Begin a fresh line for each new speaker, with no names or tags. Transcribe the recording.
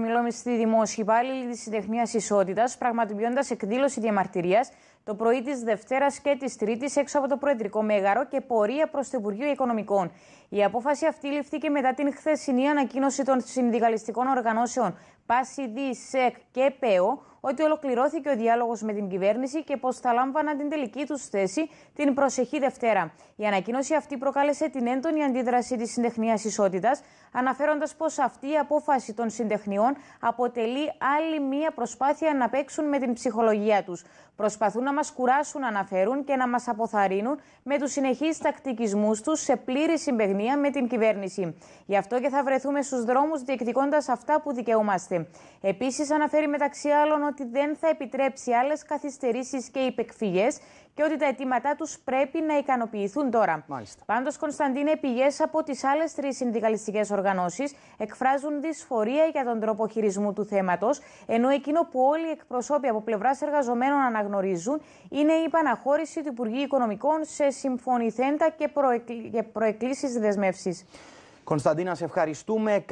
Μιλούμε στη δημόσια υπάλληλη της συντεχνίας ισότητας, πραγματοποιώντας εκδήλωση διαμαρτυρίας το πρωί της Δευτέρας και της Τρίτης έξω από το Προεδρικό Μέγαρο και πορεία προς το Υπουργείο Οικονομικών. Η απόφαση αυτή ληφθήκε μετά την χθεσινή ανακοίνωση των συνδικαλιστικών οργανώσεων ΠΑΣΙΔΙ, ΣΕΚ και ΠΕΟ ότι ολοκληρώθηκε ο διάλογος με την κυβέρνηση και πως θα λάμβαναν την τελική τους θέση την προσεχή Δευτέρα. Η ανακοίνωση αυτή προκάλεσε την έντονη αντίδραση της συντεχνίας ισότητας, αναφέροντας πως αυτή η απόφαση των συντεχνιών αποτελεί άλλη μία προσπάθεια να παίξουν με την ψυχολογία τους. Προσπαθούν να μας κουράσουν αναφέρουν και να μας αποθαρρύνουν με τους συνεχείς τακτικισμούς τους σε πλήρη συμπεγνία με την κυβέρνηση. Γι' αυτό και θα βρεθούμε στους δρόμους διεκδικώντας αυτά που δικαιούμαστε. Επίσης αναφέρει μεταξύ άλλων ότι δεν θα επιτρέψει άλλες καθυστερήσεις και υπεκφυγές και ότι τα αιτήματά τους πρέπει να ικανοποιηθούν τώρα. Πάντως, Κωνσταντίνε, πηγές από τις άλλες τρεις συνδικαλιστικές οργανώσεις εκφράζουν δυσφορία για τον τρόπο χειρισμού του θέματος, ενώ εκείνο που όλοι οι εκπροσώποι από πλευράς εργαζομένων αναγνωρίζουν είναι η παναχώρηση του Υπουργείου Οικονομικών σε συμφωνηθέντα και προεκκλήσεις δεσμεύσεις. Κωνσταντίνα, ευχαριστούμε.